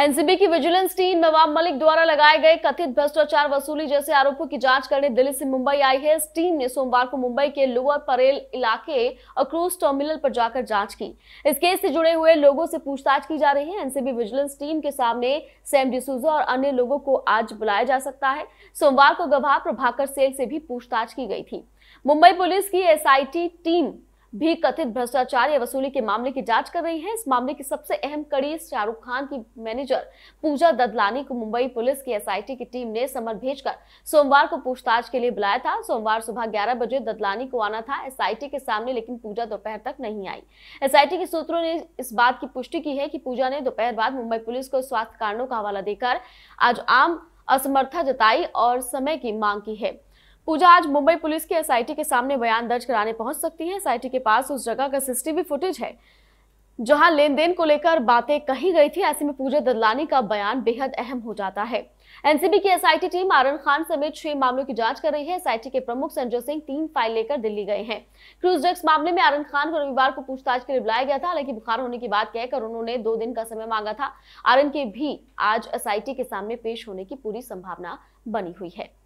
NCB की vigilance team नवाब मलिक द्वारा लगाए गए कथित भ्रष्टाचार वसूली जैसे आरोपों की जांच करने दिल्ली से मुंबई आई है इस टीम ने सोमवार को मुंबई के लोअर परेल इलाके अक्रूज टर्मिनल पर जाकर जांच की इस केस से जुड़े हुए लोगों से पूछताछ की जा रही है एनसीबी विजिलेंस टीम के सामने सैम डिसूजा और अन्य लोगों को आज बुलाया जा सकता है सोमवार को गवाह प्रभाकर सेल से भी पूछताछ की गई थी मुंबई पुलिस की एसआईटी टीम भी कथित भ्रष्टाचार या वसूली के मामले की जांच कर रही है इस मामले की सबसे अहम कड़ी शाहरुख खान की मैनेजर पूजा ददलानी को मुंबई पुलिस की एसआईटी की टीम ने समर भेजकर सोमवार को पूछताछ के लिए बुलाया था सोमवार सुबह ग्यारह बजे ददलानी को आना था एसआईटी के सामने लेकिन पूजा दोपहर तक नहीं आई एस के सूत्रों ने इस बात की पुष्टि की है कि पूजा ने दोपहर बाद मुंबई पुलिस को स्वास्थ्य कारणों का हवाला देकर आज आम असमर्था जताई और समय की मांग की है पूजा आज मुंबई पुलिस के एसआईटी के सामने बयान दर्ज कराने पहुंच सकती है एसआईटी के पास उस जगह का सीसीटीवी फुटेज है जहां लेन देन को लेकर बातें कही गई थी ऐसे में पूजा ददलानी का बयान बेहद अहम हो जाता है एनसीबी की एसआईटी टीम आरन खान समेत छह मामलों की जांच कर रही है एसआईटी के प्रमुख संजय सिंह तीन फाइल लेकर दिल्ली गए हैं क्रूज ड्रग्स मामले में आरन खान को रविवार को पूछताछ के लिए बुलाया गया था हालांकि बुखार होने की बात कहकर उन्होंने दो दिन का समय मांगा था आरन के भी आज एस के सामने पेश होने की पूरी संभावना बनी हुई है